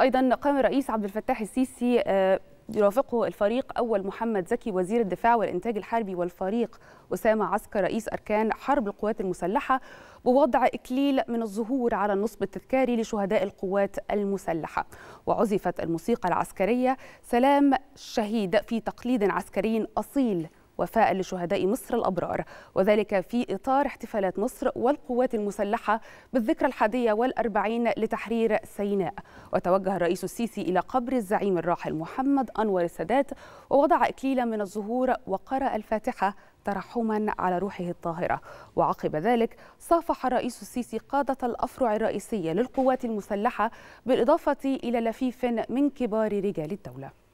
ايضا قام الرئيس عبد الفتاح السيسي آه، يرافقه الفريق أول محمد زكي وزير الدفاع والإنتاج الحربي والفريق أسامة عسكر رئيس أركان حرب القوات المسلحة بوضع إكليل من الزهور على النصب التذكاري لشهداء القوات المسلحة وعزفت الموسيقى العسكرية سلام الشهيد في تقليد عسكري أصيل وفاء لشهداء مصر الأبرار وذلك في إطار احتفالات مصر والقوات المسلحة بالذكرى الحادية والأربعين لتحرير سيناء وتوجه الرئيس السيسي إلى قبر الزعيم الراحل محمد أنور السادات ووضع أكليلا من الزهور وقرأ الفاتحة ترحما على روحه الطاهرة وعقب ذلك صافح الرئيس السيسي قادة الأفرع الرئيسية للقوات المسلحة بالإضافة إلى لفيف من كبار رجال الدولة